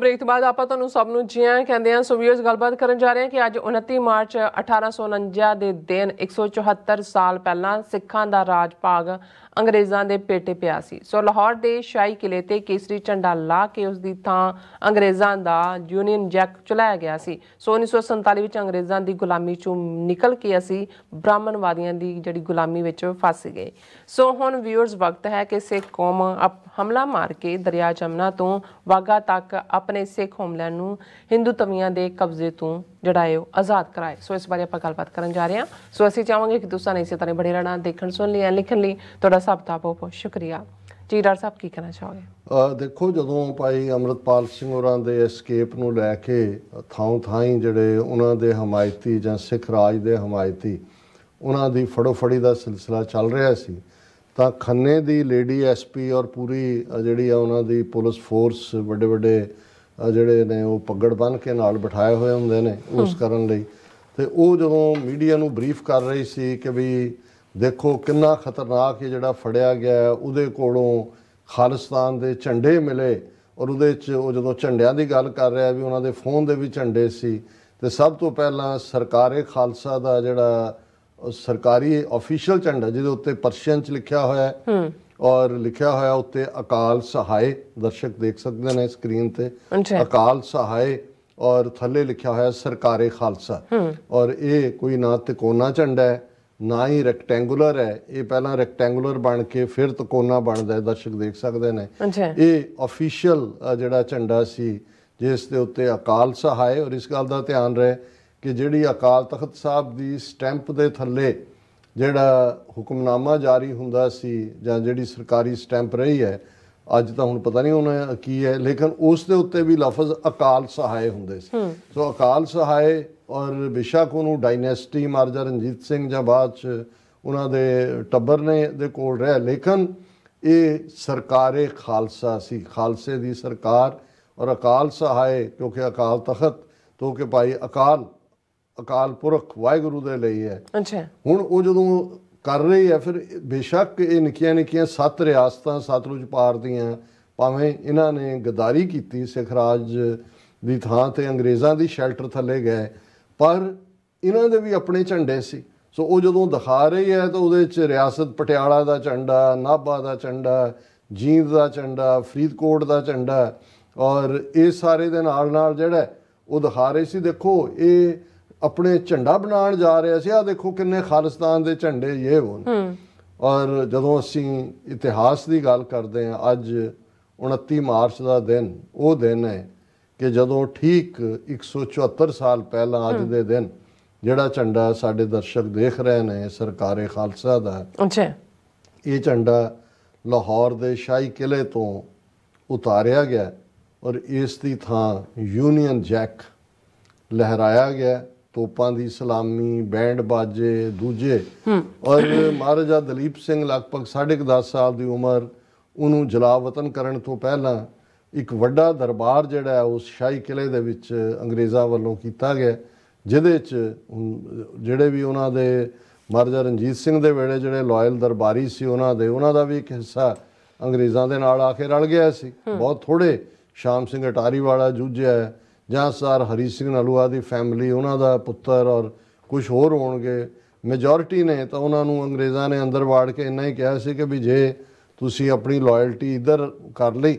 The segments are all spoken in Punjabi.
ਬ੍ਰੇਕ ਤੋਂ ਬਾਅਦ ਆਪਾਂ ਤੁਹਾਨੂੰ ਸਭ ਨੂੰ ਜੀਆਂ ਕਹਿੰਦੇ ਆ ਸੋ ਵੀਅਰਸ ਗੱਲਬਾਤ ਕਰਨ ਜਾ ਰਹੇ ਹਾਂ ਕਿ ਅੱਜ 29 ਮਾਰਚ 1849 ਦੇ ਦਿਨ 174 ਸਾਲ ਪਹਿਲਾਂ ਸਿੱਖਾਂ ਦਾ ਰਾਜ ਭਾਗ ਅੰਗਰੇਜ਼ਾਂ ਦੇ ਪੇਟੇ ਪਿਆ ਸੀ ਸੋ ਲਾਹੌਰ ਦੇ ਸ਼ਾਹੀ ਕਿਲੇ ਤੇ ਕੇਸਰੀ ਝੰਡਾ ਲਾ ਕੇ ਉਸ ਦੀ ਥਾਂ ਅੰਗਰੇਜ਼ਾਂ ਦਾ ਯੂਨੀਅਨ ਜੈਕ ਚਲਾਇਆ ਗਿਆ ਸੀ ਸੋ 1947 ਵਿੱਚ ਅੰਗਰੇਜ਼ਾਂ ਦੀ ਗੁਲਾਮੀ ਚੋਂ ਨਿਕਲ ਕੇ ਅਸੀਂ ਬ੍ਰਾਹਮਣਵਾਦੀਆਂ ਦੀ ਜਿਹੜੀ ਗੁਲਾਮੀ ਵਿੱਚ ਫਸ ਗਏ ਸੋ ਹੁਣ ਵਿਊਅਰਸ ਵਕਤ ਹੈ ਕਿ ਸਿੱਖ ਕੌਮ ਹਮਲਾ ਮਾਰ ਕੇ ਦਰਿਆ ਜਮਨਾ ਤੋਂ ਵਾਗਾ ਤੱਕ ਆਪਣੇ ਸਿੱਖ ਹੋਮਲੈਂਡ ਨੂੰ ਹਿੰਦੂ ਤਵੀਆਂ ਦੇ ਕਬਜ਼ੇ ਤੋਂ ਜਿਹੜਾ ਹੈ ਉਹ ਆਜ਼ਾਦ ਕਰਾਏ ਸੋ ਇਸ ਬਾਰੇ ਆਪਾਂ ਗੱਲਬਾਤ ਕਰਨ ਜਾ ਰਹੇ ਹਾਂ ਸੋ ਅਸੀਂ ਚਾਹਾਂਗੇ ਕਿ ਤੁਸੀਂ ਇਸੇ ਤਰ੍ਹਾਂ ਬੜੇ ਰਹਿਣਾ ਦੇਖਣ ਸੁਣ ਲਈ ਲਿਖਣ ਲਈ ਤੁਹਾਡਾ ਸਭ ਦਾ ਬਹੁਤ ਬਹੁਤ ਸ਼ੁਕਰੀਆ ਜੀ ਡਾਕਟਰ ਸਾਹਿਬ ਕੀ ਕਹਿਣਾ ਚਾਹੋਗੇ ਦੇਖੋ ਜਦੋਂ ਭਾਈ ਅਮਰਤਪਾਲ ਸਿੰਘ ਹੋਰਾਂ ਦੇ ਐਸਕੇਪ ਨੂੰ ਲੈ ਕੇ ਥਾਂ ਥਾਂ ਜਿਹੜੇ ਉਹਨਾਂ ਦੇ ਹਮਾਇਤੀ ਜਾਂ ਸਿੱਖ ਰਾਜ ਦੇ ਹਮਾਇਤੀ ਉਹਨਾਂ ਦੀ ਫੜੋ ਫੜੀ ਦਾ ਸਿਲਸਿਲਾ ਚੱਲ ਰਿਹਾ ਸੀ ਤਾਂ ਖੰਨੇ ਦੀ ਲੇਡੀ ਐਸਪੀ ਔਰ ਪੂਰੀ ਜਿਹੜੀ ਆ ਉਹਨਾਂ ਦੀ ਪੁਲਿਸ ਫੋਰਸ ਵੱਡੇ ਵੱਡੇ ਜਿਹੜੇ ਨੇ ਉਹ ਪੱਗੜ ਬੰਨ ਕੇ ਨਾਲ ਬਿਠਾਏ ਹੋਏ ਹੁੰਦੇ ਨੇ ਉਸ ਕਰਨ ਲਈ ਤੇ ਉਹ ਜਦੋਂ ਮੀਡੀਆ ਨੂੰ ਬਰੀਫ ਕਰ ਰਹੀ ਸੀ ਕਿ ਵੀ ਦੇਖੋ ਕਿੰਨਾ ਖਤਰਨਾਕ ਇਹ ਜਿਹੜਾ ਫੜਿਆ ਗਿਆ ਉਹਦੇ ਕੋਲੋਂ ਖਾਲਿਸਤਾਨ ਦੇ ਝੰਡੇ ਮਿਲੇ ਔਰ ਉਹਦੇ 'ਚ ਉਹ ਜਦੋਂ ਝੰਡਿਆਂ ਦੀ ਗੱਲ ਕਰ ਰਿਹਾ ਵੀ ਉਹਨਾਂ ਦੇ ਫੋਨ ਦੇ ਵੀ ਝੰਡੇ ਸੀ ਤੇ ਸਭ ਤੋਂ ਪਹਿਲਾਂ ਸਰਕਾਰੇ ਖਾਲਸਾ ਦਾ ਜਿਹੜਾ ਸਰਕਾਰੀ ਅਫੀਸ਼ੀਅਲ ਝੰਡਾ ਜਿਹਦੇ ਉੱਤੇ ਪਰਸ਼ੀਅਨ 'ਚ ਲਿਖਿਆ ਹੋਇਆ ਹੈ ਔਰ ਲਿਖਿਆ ਹੋਇਆ ਉੱਤੇ ਅਕਾਲ ਸਹਾਇ ਦਰਸ਼ਕ ਦੇਖ ਸਕਦੇ ਨੇ ਸਕਰੀਨ ਤੇ ਅਕਾਲ ਸਹਾਇ ਔਰ ਥੱਲੇ ਲਿਖਿਆ ਹੋਇਆ ਸਰਕਾਰੇ ਖਾਲਸਾ ਔਰ ਇਹ ਕੋਈ ਨਾ ਤਿਕੋਣਾ ਝੰਡਾ ਹੈ ਨਾ ਹੀ ਰੈਕਟੈਂਗੂਲਰ ਹੈ ਇਹ ਪਹਿਲਾਂ ਰੈਕਟੈਂਗੂਲਰ ਬਣ ਕੇ ਫਿਰ ਤਿਕੋਣਾ ਬਣਦਾ ਹੈ ਦਰਸ਼ਕ ਦੇਖ ਸਕਦੇ ਨੇ ਇਹ ਅਫੀਸ਼ੀਅਲ ਜਿਹੜਾ ਝੰਡਾ ਸੀ ਜਿਸ ਦੇ ਉੱਤੇ ਅਕਾਲ ਸਹਾਇ ਔਰ ਇਸ ਗੱਲ ਦਾ ਧਿਆਨ ਰਹੇ ਕਿ ਜਿਹੜੀ ਅਕਾਲ ਤਖਤ ਸਾਹਿਬ ਦੀ ਸਟੈਂਪ ਦੇ ਥੱਲੇ ਜਿਹੜਾ ਹੁਕਮਨਾਮਾ ਜਾਰੀ ਹੁੰਦਾ ਸੀ ਜਾਂ ਜਿਹੜੀ ਸਰਕਾਰੀ ਸਟੈਂਪ ਰਹੀ ਹੈ ਅੱਜ ਤਾਂ ਹੁਣ ਪਤਾ ਨਹੀਂ ਉਹਨਾਂ ਕੀ ਹੈ ਲੇਕਿਨ ਉਸ ਦੇ ਉੱਤੇ ਵੀ ਲਫ਼ਜ਼ ਅਕਾਲ ਸਹਾਇ ਹੁੰਦੇ ਸੀ ਸੋ ਅਕਾਲ ਸਹਾਇ ਔਰ ਬਿਸ਼ੱਕ ਉਹਨੂੰ ਡਾਇਨੈਸਟੀ ਮਾਰਜਾ ਰਣਜੀਤ ਸਿੰਘ ਜਾਂ ਬਾਅਦ ਚ ਉਹਨਾਂ ਦੇ ਟੱਬਰ ਨੇ ਦੇ ਕੋਲ ਰਹਿ ਲੇਕਿਨ ਇਹ ਸਰਕਾਰੇ ਖਾਲਸਾ ਸੀ ਖਾਲਸੇ ਦੀ ਸਰਕਾਰ ਔਰ ਅਕਾਲ ਸਹਾਇ ਕਿਉਂਕਿ ਅਕਾਲ ਤਖਤ ਤੋਂ ਕਿ ਭਾਈ ਅਕਾਲ ਅਕਾਲ ਪੁਰਖ ਵਾਹਿਗੁਰੂ ਦੇ ਲਈ ਹੈ ਅੱਛਾ ਹੁਣ ਉਹ ਜਦੋਂ ਕਰ ਰਹੀ ਹੈ ਫਿਰ ਬੇਸ਼ੱਕ ਇਹ ਨਿੱਕੀਆਂ ਨਿੱਕੀਆਂ ਸੱਤ ਰਿਆਸਤਾਂ ਸਤਲੁਜ ਪਾਰ ਦੀਆਂ ਭਾਵੇਂ ਇਹਨਾਂ ਨੇ ਗਦਾਰੀ ਕੀਤੀ ਸਿੱਖ ਰਾਜ ਦੀ ਥਾਂ ਤੇ ਅੰਗਰੇਜ਼ਾਂ ਦੀ ਸ਼ੈਲਟਰ ਥੱਲੇ ਗਏ ਪਰ ਇਹਨਾਂ ਦੇ ਵੀ ਆਪਣੇ ਝੰਡੇ ਸੀ ਸੋ ਉਹ ਜਦੋਂ ਦਿਖਾ ਰਹੀ ਹੈ ਤਾਂ ਉਹਦੇ ਵਿੱਚ ਰਿਆਸਤ ਪਟਿਆਲਾ ਦਾ ਝੰਡਾ ਨਾਭਾ ਦਾ ਝੰਡਾ ਜੀਂਦ ਦਾ ਝੰਡਾ ਫਰੀਦਕੋਟ ਦਾ ਝੰਡਾ ਔਰ ਇਹ ਸਾਰੇ ਦੇ ਨਾਲ ਨਾਲ ਜਿਹੜਾ ਉਹ ਦਿਖਾ ਰਹੇ ਸੀ ਦੇਖੋ ਇਹ ਆਪਣੇ ਝੰਡਾ ਬਣਾਉਣ ਜਾ ਰਹੇ ਸੀ ਆ ਦੇਖੋ ਕਿੰਨੇ ਖਾਲਿਸਤਾਨ ਦੇ ਝੰਡੇ ਇਹ ਹੋਣ ਔਰ ਜਦੋਂ ਅਸੀਂ ਇਤਿਹਾਸ ਦੀ ਗੱਲ ਕਰਦੇ ਹਾਂ ਅੱਜ 29 ਮਾਰਚ ਦਾ ਦਿਨ ਉਹ ਦਿਨ ਹੈ ਕਿ ਜਦੋਂ ਠੀਕ 174 ਸਾਲ ਪਹਿਲਾਂ ਅੱਜ ਦੇ ਦਿਨ ਜਿਹੜਾ ਝੰਡਾ ਸਾਡੇ ਦਰਸ਼ਕ ਦੇਖ ਰਹੇ ਨੇ ਸਰਕਾਰੇ ਖਾਲਸਾ ਦਾ ਅੱਛਾ ਇਹ ਝੰਡਾ ਲਾਹੌਰ ਦੇ ਸ਼ਾਹੀ ਕਿਲੇ ਤੋਂ ਉਤਾਰਿਆ ਗਿਆ ਔਰ ਇਸ ਦੀ ਥਾਂ ਯੂਨੀਅਨ ਜੈਕ ਲਹਿਰਾਇਆ ਗਿਆ ਤੋਪਾਂ ਦੀ ਸਲਾਮੀ ਬੈਂਡ ਬਾਜੇ ਦੂਜੇ ਔਰ ਮਹਾਰਾਜਾ ਦਲੀਪ ਸਿੰਘ ਲਗਭਗ 10.5 ਸਾਲ ਦੀ ਉਮਰ ਉਹਨੂੰ ਜਲਾਵਤਨ ਵਤਨ ਕਰਨ ਤੋਂ ਪਹਿਲਾਂ ਇੱਕ ਵੱਡਾ ਦਰਬਾਰ ਜਿਹੜਾ ਉਸ ਸ਼ਾਹੀ ਕਿਲੇ ਦੇ ਵਿੱਚ ਅੰਗਰੇਜ਼ਾਂ ਵੱਲੋਂ ਕੀਤਾ ਗਿਆ ਜਿਹਦੇ 'ਚ ਜਿਹੜੇ ਵੀ ਉਹਨਾਂ ਦੇ ਮਹਾਰਾਜਾ ਰਣਜੀਤ ਸਿੰਘ ਦੇ ਵੇਲੇ ਜਿਹੜੇ ਲਾਇਲ ਦਰਬਾਰੀ ਸੀ ਉਹਨਾਂ ਦੇ ਉਹਨਾਂ ਦਾ ਵੀ ਇੱਕ ਹਿੱਸਾ ਅੰਗਰੇਜ਼ਾਂ ਦੇ ਨਾਲ ਆ ਕੇ ਰਲ ਗਿਆ ਸੀ ਬਹੁਤ ਥੋੜੇ ਸ਼ਾਮ ਸਿੰਘ ਅਟਾਰੀ ਵਾਲਾ ਜੂਝਿਆ ਜਾਂ ਸਰ ਹਰੀ ਸਿੰਘ ਨਲੂਆ ਦੀ ਫੈਮਿਲੀ ਉਹਨਾਂ ਦਾ ਪੁੱਤਰ ਔਰ ਕੁਝ ਹੋਰ ਹੋਣਗੇ ਮੈਜੋਰਟੀ ਨੇ ਤਾਂ ਉਹਨਾਂ ਨੂੰ ਅੰਗਰੇਜ਼ਾਂ ਨੇ ਅੰਦਰ ਵਾੜ ਕੇ ਇੰਨਾ ਹੀ ਕਿਹਾ ਸੀ ਕਿ ਵੀ ਜੇ ਤੁਸੀਂ ਆਪਣੀ ਲਾਇਲਟੀ ਇਧਰ ਕਰ ਲਈ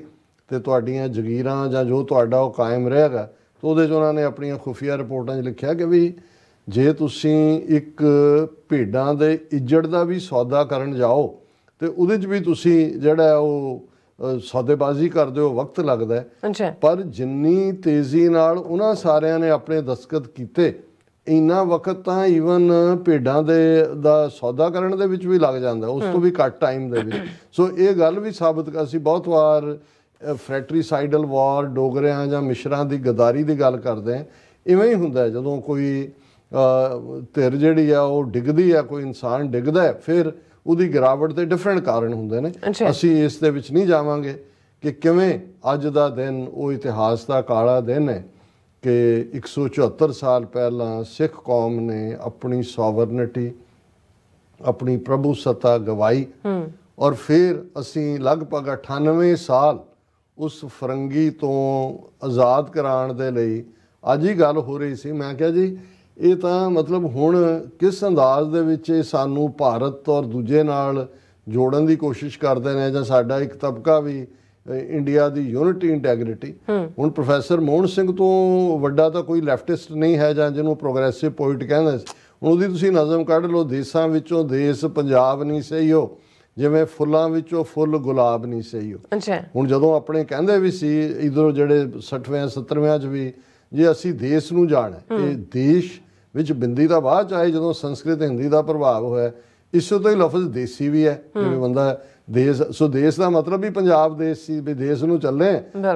ਤੇ ਤੁਹਾਡੀਆਂ ਜ਼ਗੀਰਾਂ ਜਾਂ ਜੋ ਤੁਹਾਡਾ ਉਹ ਕਾਇਮ ਰਹੇਗਾ ਤਾਂ ਉਹਦੇ 'ਚ ਉਹਨਾਂ ਨੇ ਆਪਣੀਆਂ ਖੁਫੀਆ ਰਿਪੋਰਟਾਂ 'ਚ ਲਿਖਿਆ ਕਿ ਵੀ ਜੇ ਤੁਸੀਂ ਇੱਕ ਭੇਡਾਂ ਦੇ ਇੱਜੜ ਦਾ ਵੀ ਸੌਦਾ ਕਰਨ ਜਾਓ ਤੇ ਉਹਦੇ 'ਚ ਵੀ ਤੁਸੀਂ ਜਿਹੜਾ ਉਹ ਸੌਦੇਬਾਜ਼ੀ ਕਰਦੇ ਹੋ ਵਕਤ ਲੱਗਦਾ ਹੈ ਪਰ ਜਿੰਨੀ ਤੇਜ਼ੀ ਨਾਲ ਉਹਨਾਂ ਸਾਰਿਆਂ ਨੇ ਆਪਣੇ ਦਸਤਖਤ ਕੀਤੇ ਇੰਨਾ ਵਕਤ ਤਾਂ ਈਵਨ ਭੇਡਾਂ ਦੇ ਦਾ ਸੌਦਾ ਕਰਨ ਦੇ ਵਿੱਚ ਵੀ ਲੱਗ ਜਾਂਦਾ ਉਸ ਤੋਂ ਵੀ ਘੱਟ ਟਾਈਮ ਦੇ ਵਿੱਚ ਸੋ ਇਹ ਗੱਲ ਵੀ ਸਾਬਤ ਕਰ ਅਸੀਂ ਬਹੁਤ ਵਾਰ ਸਾਈਡਲ ਵਾਰ ਡੋਗਰਿਆਂ ਜਾਂ ਮਿਸ਼ਰਾਂ ਦੀ ਗਦਾਰੀ ਦੀ ਗੱਲ ਕਰਦੇ ਆਂ ਇਵੇਂ ਹੀ ਹੁੰਦਾ ਜਦੋਂ ਕੋਈ ਧਿਰ ਜਿਹੜੀ ਆ ਉਹ ਡਿੱਗਦੀ ਆ ਕੋਈ ਇਨਸਾਨ ਡਿੱਗਦਾ ਫਿਰ ਉਹਦੀ ਗਿਰਾਵਟ ਦੇ ਡਿਫਰੈਂਟ ਕਾਰਨ ਹੁੰਦੇ ਨੇ ਅਸੀਂ ਇਸ ਦੇ ਵਿੱਚ ਨਹੀਂ ਜਾਵਾਂਗੇ ਕਿ ਕਿਵੇਂ ਅੱਜ ਦਾ ਦਿਨ ਉਹ ਇਤਿਹਾਸ ਦਾ ਕਾਲਾ ਦਿਨ ਹੈ ਕਿ 174 ਸਾਲ ਪਹਿਲਾਂ ਸਿੱਖ ਕੌਮ ਨੇ ਆਪਣੀ ਸੋਵਰਨਿਟੀ ਆਪਣੀ ਪ੍ਰਭੂ ਸਤਾ ਗਵਾਈ ਔਰ ਫਿਰ ਅਸੀਂ ਲਗਭਗ 98 ਸਾਲ ਉਸ ਫਰੰਗੀ ਤੋਂ ਆਜ਼ਾਦ ਕਰਾਉਣ ਦੇ ਲਈ ਅੱਜ ਹੀ ਗੱਲ ਹੋ ਰਹੀ ਸੀ ਮੈਂ ਕਿਹਾ ਜੀ ਇਹ ਤਾਂ ਮਤਲਬ ਹੁਣ ਕਿਸ ਅੰਦਾਜ਼ ਦੇ ਵਿੱਚ ਇਹ ਸਾਨੂੰ ਭਾਰਤ ਔਰ ਦੂਜੇ ਨਾਲ ਜੋੜਨ ਦੀ ਕੋਸ਼ਿਸ਼ ਕਰਦੇ ਨੇ ਜਾਂ ਸਾਡਾ ਇੱਕ ਤਬਕਾ ਵੀ ਇੰਡੀਆ ਦੀ ਯੂਨਿਟੀ ਇੰਟੈਗ੍ਰਿਟੀ ਹੁਣ ਪ੍ਰੋਫੈਸਰ ਮੋਹਨ ਸਿੰਘ ਤੋਂ ਵੱਡਾ ਤਾਂ ਕੋਈ ਲੈਫਟਿਸਟ ਨਹੀਂ ਹੈ ਜਾਂ ਜਿਹਨੂੰ ਪ੍ਰੋਗਰੈਸਿਵ ਪੋਇਟ ਕਹਿੰਦੇ ਸੀ ਉਹਦੀ ਤੁਸੀਂ ਨਜ਼ਮ ਕੱਢ ਲਓ ਦੇਸਾਂ ਵਿੱਚੋਂ ਦੇਸ ਪੰਜਾਬ ਨਹੀਂ ਸਹੀ ਹੋ ਜਿਵੇਂ ਫੁੱਲਾਂ ਵਿੱਚੋਂ ਫੁੱਲ ਗੁਲਾਬ ਨਹੀਂ ਸਹੀ ਹੋ ਹੁਣ ਜਦੋਂ ਆਪਣੇ ਕਹਿੰਦੇ ਵੀ ਸੀ ਇਧਰੋਂ ਜਿਹੜੇ 60ਵੇਂ 70ਵੇਂ ਚ ਵੀ ਜੇ ਅਸੀਂ ਦੇਸ਼ ਨੂੰ ਜਾਣਾ ਇਹ ਦੇਸ਼ ਵਿੱਚ ਬਿੰਦੀ ਦਾ ਬਾਅਦ ਚ ਆਏ ਜਦੋਂ ਸੰਸਕ੍ਰਿਤ ਹਿੰਦੀ ਦਾ ਪ੍ਰਭਾਵ ਹੋਇਆ ਇਸੇ ਤੋਂ ਹੀ ਲਫ਼ਜ਼ ਦੇਸੀ ਵੀ ਹੈ ਜਿਵੇਂ ਬੰਦਾ ਦੇਸ਼ ਸੋ ਦੇਸ਼ ਦਾ ਮਤਲਬ ਵੀ ਪੰਜਾਬ ਦੇਸ਼ ਸੀ ਵੀ ਦੇਸ਼ ਨੂੰ ਚੱਲੇ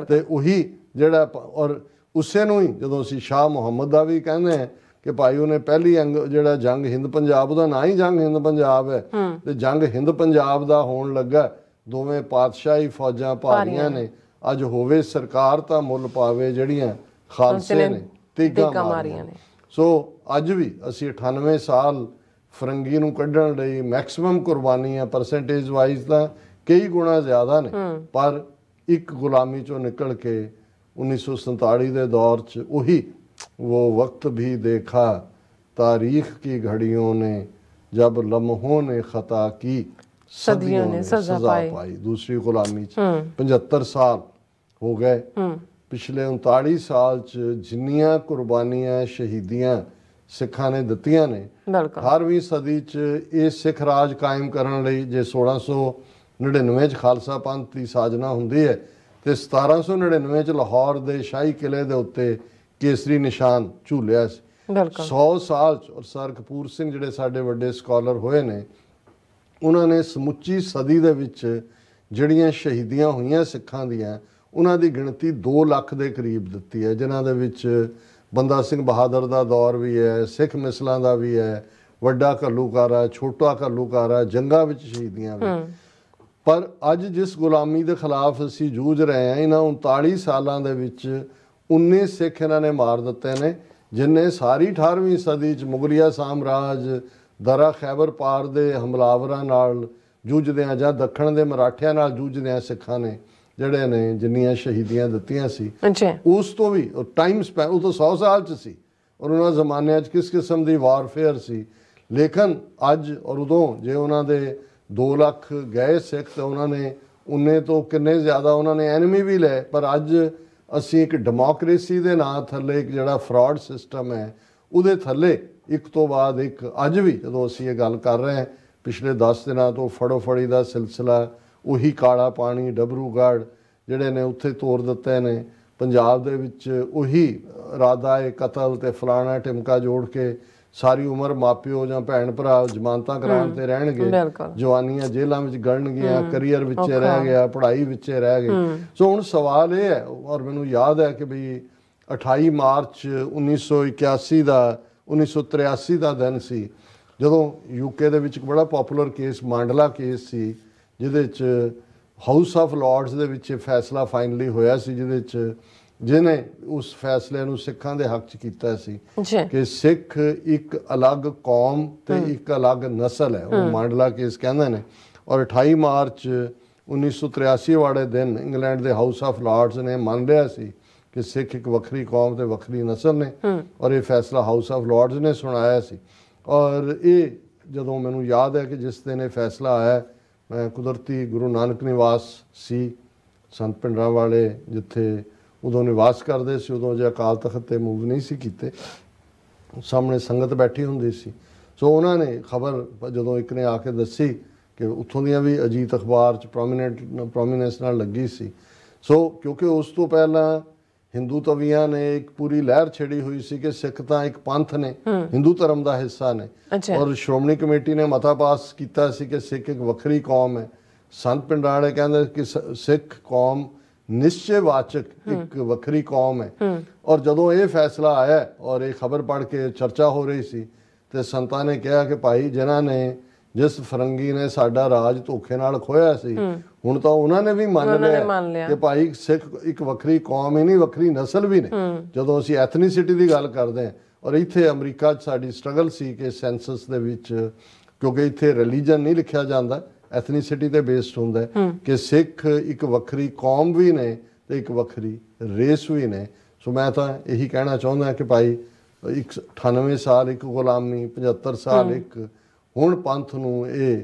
ਤੇ ਉਹੀ ਜਿਹੜਾ ਔਰ ਉਸੇ ਨੂੰ ਹੀ ਜਦੋਂ ਅਸੀਂ ਸ਼ਾਹ ਮੁਹੰਮਦ ਦਾ ਵੀ ਕਹਿੰਦੇ ਆ ਕਿ ਭਾਈ ਉਹਨੇ ਪਹਿਲੀ ਅੰਗ ਜਿਹੜਾ ਜੰਗ ਹਿੰਦ ਪੰਜਾਬ ਉਹਦਾ ਨਾ ਹੀ ਜੰਗ ਹਿੰਦ ਪੰਜਾਬ ਹੈ ਤੇ ਜੰਗ ਹਿੰਦ ਪੰਜਾਬ ਦਾ ਹੋਣ ਲੱਗਾ ਦੋਵੇਂ ਪਾਤਸ਼ਾਹੀ ਫੌਜਾਂ ਭਾਰੀਆਂ ਨੇ ਅੱਜ ਹੋਵੇ ਸਰਕਾਰ ਤਾਂ ਮੁੱਲ ਪਾਵੇ ਜਿਹੜੀਆਂ ਖਾਲਸੇ ਨੇ ਤੀਗਾ ਮਾਰੀਆਂ ਨੇ ਸੋ ਅੱਜ ਵੀ ਅਸੀਂ 98 ਸਾਲ ਫਰੰਗੀ ਨੂੰ ਕੱਢਣ ਲਈ ਮੈਕਸਿਮਮ ਕੁਰਬਾਨੀਆਂ ਪਰਸੈਂਟੇਜ ਵਾਈਜ਼ ਤਾਂ ਕਈ ਗੁਣਾ ਜ਼ਿਆਦਾ ਨੇ ਪਰ ਇੱਕ ਗੁਲਾਮੀ ਚੋਂ ਨਿਕਲ ਕੇ 1947 ਦੇ ਦੌਰ 'ਚ ਉਹੀ ਉਹ ਵਕਤ ਵੀ ਦੇਖਾ ਤਾਰੀਖ ਕੀ ਘੜੀਆਂ ਨੇ ਜਬ ਲਮਹੋਂ ਨੇ ਖਤਾ ਕੀ ਸਦੀਆਂ ਨੇ ਸਜ਼ਾ ਪਾਈ ਦੂਸਰੀ ਗੁਲਾਮੀ 'ਚ 75 ਸਾਲ ਹੋ ਗਏ ਪਿਛਲੇ 39 ਸਾਲ ਚ ਜਿੰਨੀਆਂ ਕੁਰਬਾਨੀਆਂ ਸ਼ਹੀਦੀਆਂ ਸਿੱਖਾਂ ਨੇ ਦਿੱਤੀਆਂ ਨੇ ਹਰ ਵੀ ਸਦੀ ਚ ਇਹ ਸਿੱਖ ਰਾਜ ਕਾਇਮ ਕਰਨ ਲਈ ਜੇ 1699 ਚ ਖਾਲਸਾ ਪੰਥ ਦੀ ਸਾਜਨਾ ਹੁੰਦੀ ਹੈ ਤੇ 1799 ਚ ਲਾਹੌਰ ਦੇ ਸ਼ਾਹੀ ਕਿਲੇ ਦੇ ਉੱਤੇ ਕੇਸਰੀ ਨਿਸ਼ਾਨ ਝੂਲਿਆ ਸੀ 100 ਸਾਲ ਚ ਔਰ ਸਰ ਕਪੂਰ ਸਿੰਘ ਜਿਹੜੇ ਸਾਡੇ ਵੱਡੇ ਸਕਾਲਰ ਹੋਏ ਨੇ ਉਹਨਾਂ ਨੇ ਸਮੁੱਚੀ ਸਦੀ ਦੇ ਵਿੱਚ ਜਿਹੜੀਆਂ ਸ਼ਹੀਦੀਆਂ ਹੋਈਆਂ ਸਿੱਖਾਂ ਦੀਆਂ ਉਹਨਾਂ ਦੀ ਗਿਣਤੀ 2 ਲੱਖ ਦੇ ਕਰੀਬ ਦਿੱਤੀ ਹੈ ਜਿਨ੍ਹਾਂ ਦੇ ਵਿੱਚ ਬੰਦਾ ਸਿੰਘ ਬਹਾਦਰ ਦਾ ਦੌਰ ਵੀ ਹੈ ਸਿੱਖ ਮਿਸਲਾਂ ਦਾ ਵੀ ਹੈ ਵੱਡਾ ਘੱਲੂਕਾਰਾ ਛੋਟਾ ਘੱਲੂਕਾਰਾ ਜੰਗਾਂ ਵਿੱਚ ਸ਼ਹੀਦੀਆਂ ਵੀ ਪਰ ਅੱਜ ਜਿਸ ਗੁਲਾਮੀ ਦੇ ਖਿਲਾਫ ਅਸੀਂ ਜੂਝ ਰਹੇ ਹਾਂ ਇਹਨਾਂ 39 ਸਾਲਾਂ ਦੇ ਵਿੱਚ 19 ਸਿੱਖ ਇਹਨਾਂ ਨੇ ਮਾਰ ਦਿੱਤੇ ਨੇ ਜਿਨਨੇ ਸਾਰੀ 18ਵੀਂ ਸਦੀ ਚ ਮੁਗਲਿਆ ਸਾਮਰਾਜ ਦਰਾ ਖੈਬਰ ਪਾਰ ਦੇ ਹਮਲਾਵਰਾਂ ਨਾਲ ਜੂਝਦਿਆਂ ਜਾਂ ਦੱਖਣ ਦੇ ਮਰਾਠਿਆਂ ਨਾਲ ਆ ਸਿੱਖਾਂ ਨੇ ਜਿਹੜੇ ਨੇ ਜਿੰਨੀਆਂ ਸ਼ਹੀਦੀਆਂ ਦਿੱਤੀਆਂ ਸੀ ਉਸ ਤੋਂ ਵੀ ਉਹ ਟਾਈਮ ਸਪੈਨ ਉਹ ਤਾਂ 100 ਸਾਲ ਚ ਸੀ ਔਰ ਉਹਨਾਂ ਜ਼ਮਾਨੇ ਅੱਜ ਕਿਸ ਕਿਸਮ ਦੀ ਵਾਰਫੇਅਰ ਸੀ ਲੇਕਿਨ ਅੱਜ ਔਰ ਉਦੋਂ ਜੇ ਉਹਨਾਂ ਦੇ 2 ਲੱਖ ਗਏ ਸਿੱਖ ਤਾਂ ਉਹਨਾਂ ਨੇ ਉਨੇ ਤੋਂ ਕਿੰਨੇ ਜ਼ਿਆਦਾ ਉਹਨਾਂ ਨੇ ਐਨਮੀ ਵੀ ਲਏ ਪਰ ਅੱਜ ਅਸੀਂ ਇੱਕ ਡੈਮੋਕ੍ਰੇਸੀ ਦੇ ਨਾਂ ਥੱਲੇ ਇੱਕ ਜਿਹੜਾ ਫਰਾਡ ਸਿਸਟਮ ਹੈ ਉਹਦੇ ਥੱਲੇ ਇੱਕ ਤੋਂ ਬਾਅਦ ਇੱਕ ਅੱਜ ਵੀ ਜਦੋਂ ਅਸੀਂ ਇਹ ਗੱਲ ਕਰ ਰਹੇ ਹਾਂ ਪਿਛਲੇ 10 ਦਿਨਾਂ ਤੋਂ ਫੜੋ ਫੜੀ ਦਾ ਸਿਲਸਿਲਾ ਉਹੀ ਕਾਲਾ ਪਾਣੀ ਡਬਰੂਗੜ ਜਿਹੜੇ ਨੇ ਉੱਥੇ ਤੋਰ ਦਿੱਤੇ ਨੇ ਪੰਜਾਬ ਦੇ ਵਿੱਚ ਉਹੀ ਰਾਦਾਏ ਕਤਲ ਤੇ ਫਲਾਣਾ ਟਿਮਕਾ ਜੋੜ ਕੇ ਸਾਰੀ ਉਮਰ ਮਾਪਿਓ ਜਾਂ ਭੈਣ ਭਰਾ ਜ਼ਮਾਨਤਾਂ ਕਰਾਉਣ ਤੇ ਰਹਿਣਗੇ ਜਵਾਨੀਆਂ ਜੇਲ੍ਹਾਂ ਵਿੱਚ ਗੜਨਗੀਆਂ ਕੈਰੀਅਰ ਵਿੱਚ ਰਹਿ ਗਿਆ ਪੜ੍ਹਾਈ ਵਿੱਚ ਰਹਿ ਗਏ ਸੋ ਹੁਣ ਸਵਾਲ ਇਹ ਹੈ ਔਰ ਮੈਨੂੰ ਯਾਦ ਹੈ ਕਿ ਵੀ 28 ਮਾਰਚ 1981 ਦਾ 1983 ਦਾ ਦਿਨ ਸੀ ਜਦੋਂ ਯੂਕੇ ਦੇ ਵਿੱਚ ਇੱਕ ਬੜਾ ਪਪੂਲਰ ਕੇਸ ਮਾਂਡਲਾ ਕੇਸ ਸੀ ਜਿਹਦੇ 'ਚ ਹਾਊਸ ਆਫ ਲਾਰਡਸ ਦੇ ਵਿੱਚ ਇਹ ਫੈਸਲਾ ਫਾਈਨਲੀ ਹੋਇਆ ਸੀ ਜਿਹਦੇ 'ਚ ਜਿਨੇ ਉਸ ਫੈਸਲੇ ਨੂੰ ਸਿੱਖਾਂ ਦੇ ਹੱਕ 'ਚ ਕੀਤਾ ਸੀ ਕਿ ਸਿੱਖ ਇੱਕ ਅਲੱਗ ਕੌਮ ਤੇ ਇੱਕ ਅਲੱਗ نسل ਹੈ ਉਹ ਮੰਡਲਾ ਕੇਸ ਕਹਿੰਦੇ ਨੇ ਔਰ 28 ਮਾਰਚ 1983 ਵਾਲੇ ਦਿਨ ਇੰਗਲੈਂਡ ਦੇ ਹਾਊਸ ਆਫ ਲਾਰਡਸ ਨੇ ਮੰਨ ਲਿਆ ਸੀ ਕਿ ਸਿੱਖ ਇੱਕ ਵੱਖਰੀ ਕੌਮ ਤੇ ਵੱਖਰੀ نسل ਨੇ ਔਰ ਇਹ ਫੈਸਲਾ ਹਾਊਸ ਆਫ ਲਾਰਡਸ ਨੇ ਸੁਣਾਇਆ ਸੀ ਔਰ ਇਹ ਜਦੋਂ ਮੈਨੂੰ ਯਾਦ ਹੈ ਕਿ ਜਿਸ ਦਿਨ ਇਹ ਫੈਸਲਾ ਆਇਆ ਮੈਂ ਕੁਦਰਤੀ ਗੁਰੂ ਨਾਨਕ ਨਿਵਾਸ ਸੀ ਸੰਤ ਪਿੰਡਰਾ ਵਾਲੇ ਜਿੱਥੇ ਉਦੋਂ ਨਿਵਾਸ ਕਰਦੇ ਸੀ ਉਦੋਂ ਜੇ ਅਕਾਲ ਤਖਤ ਤੇ ਮੂਵ ਨਹੀਂ ਸੀ ਕੀਤੇ ਸਾਹਮਣੇ ਸੰਗਤ ਬੈਠੀ ਹੁੰਦੀ ਸੀ ਸੋ ਉਹਨਾਂ ਨੇ ਖਬਰ ਜਦੋਂ ਇੱਕ ਨੇ ਆ ਕੇ ਦੱਸੀ ਕਿ ਉੱਥੋਂ ਦੀਆਂ ਵੀ ਅਜੀਤ ਅਖਬਾਰ ਚ ਪ੍ਰੋਮਿਨੈਂਟ ਪ੍ਰੋਮਿਨੈਂਸ ਨਾਲ ਲੱਗੀ ਸੀ ਸੋ ਕਿਉਂਕਿ ਉਸ ਤੋਂ ਪਹਿਲਾਂ ਹਿੰਦੂ ਤਵੀਆਂ ਨੇ ਇੱਕ ਪੂਰੀ ਲਹਿਰ ਛੇੜੀ ਹੋਈ ਸੀ ਕਿ ਸਿੱਖ ਤਾਂ ਇੱਕ ਪੰਥ ਨੇ ਹਿੰਦੂ ਧਰਮ ਦਾ ਹਿੱਸਾ ਨੇ ਔਰ ਸ਼੍ਰੋਮਣੀ ਕਮੇਟੀ ਨੇ ਮਤਾ ਪਾਸ ਕੀਤਾ ਸੀ ਕਿ ਸਿੱਖ ਇੱਕ ਵੱਖਰੀ ਕੌਮ ਹੈ ਸੰਤ ਪਿੰਡਾਲੇ ਕਹਿੰਦੇ ਕਿ ਸਿੱਖ ਕੌਮ ਵਾਚਕ ਇੱਕ ਵੱਖਰੀ ਕੌਮ ਹੈ ਔਰ ਜਦੋਂ ਇਹ ਫੈਸਲਾ ਆਇਆ ਔਰ ਇਹ ਖਬਰ ਪੜ ਕੇ ਚਰਚਾ ਹੋ ਰਹੀ ਸੀ ਤੇ ਸੰਤਾਂ ਨੇ ਕਿਹਾ ਕਿ ਭਾਈ ਜਿਨ੍ਹਾਂ ਨੇ ਜਿਸ ਫਰੰਗੀ ਨੇ ਸਾਡਾ ਰਾਜ ਧੋਖੇ ਨਾਲ ਖੋਇਆ ਸੀ ਹੁਣ ਤਾਂ ਉਹਨਾਂ ਨੇ ਵੀ ਮੰਨ ਲਿਆ ਕਿ ਭਾਈ ਸਿੱਖ ਇੱਕ ਵੱਖਰੀ ਕੌਮ ਹੀ ਨਹੀਂ ਵੱਖਰੀ ਨਸਲ ਵੀ ਨੇ ਜਦੋਂ ਅਸੀਂ ਐਥਨਿਸਿਟੀ ਦੀ ਗੱਲ ਕਰਦੇ ਹਾਂ ਔਰ ਇੱਥੇ ਅਮਰੀਕਾ 'ਚ ਸਾਡੀ ਸਟਰਗਲ ਸੀ ਕਿ ਸੈਂਸਸ ਦੇ ਵਿੱਚ ਕਿਉਂਕਿ ਇੱਥੇ ਰਿਲੀਜੀਅਨ ਨਹੀਂ ਲਿਖਿਆ ਜਾਂਦਾ ਐਥਨਿਸਿਟੀ ਤੇ ਬੇਸਡ ਹੁੰਦਾ ਕਿ ਸਿੱਖ ਇੱਕ ਵੱਖਰੀ ਕੌਮ ਵੀ ਨੇ ਤੇ ਇੱਕ ਵੱਖਰੀ ਰੇਸ ਵੀ ਨੇ ਸੋ ਮੈਂ ਤਾਂ ਇਹੀ ਕਹਿਣਾ ਚਾਹੁੰਦਾ ਕਿ ਭਾਈ 98 ਸਾਲ ਇੱਕ ਗੁਲਾਮੀ 75 ਸਾਲ ਇੱਕ ਹੁਣ ਪੰਥ ਨੂੰ ਇਹ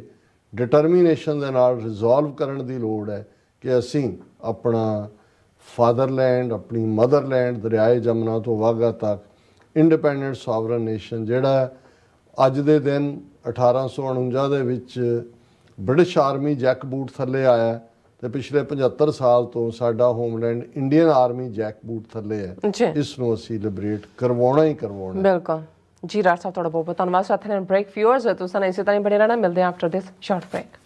ਡਿਟਰਮੀਨੇਸ਼ਨ ਦੇ ਨਾਲ ਰਿਜ਼ੋਲਵ ਕਰਨ ਦੀ ਲੋੜ ਹੈ ਕਿ ਅਸੀਂ ਆਪਣਾ ਫਾਦਰਲੈਂਡ ਆਪਣੀ ਮਦਰਲੈਂਡ ਦਰਿਆਏ ਜਮਨਾ ਤੋਂ ਵਾਗਾ ਤੱਕ ਇੰਡੀਪੈਂਡੈਂਟ ਸੋਵਰਨ ਨੇਸ਼ਨ ਜਿਹੜਾ ਅੱਜ ਦੇ ਦਿਨ 1849 ਦੇ ਵਿੱਚ ਬ੍ਰਿਟਿਸ਼ ਆਰਮੀ ਜੈਕ ਬੂਟ ਥੱਲੇ ਆਇਆ ਤੇ ਪਿਛਲੇ 75 ਸਾਲ ਤੋਂ ਸਾਡਾ homeland Indian army jack boot ਥੱਲੇ ਹੈ ਇਸ ਨੂੰ ਅਸੀਂ ਲਿਬਰੇਟ ਕਰਵਾਉਣਾ ਹੀ ਕਰਵਾਉਣਾ ਬਿਲਕੁਲ ਜੀ ਰਾਜ ਸਾਹਿਬ ਤੁਹਾਡਾ ਬਹੁਤ ਬਹੁਤ ਧੰਨਵਾਦ ਸਾਥੀਆਂ ਬ੍ਰੇਕ ਫਿਊਰਸ ਤੁਸੀਂ ਇਸੇ ਤਰ੍ਹਾਂ ਹੀ ਬਣੇ ਰਹਿਣਾ ਮਿਲਦੇ ਆਫਟਰ ਦਿਸ ਸ਼ਾਰਟ ਬ੍ਰੇਕ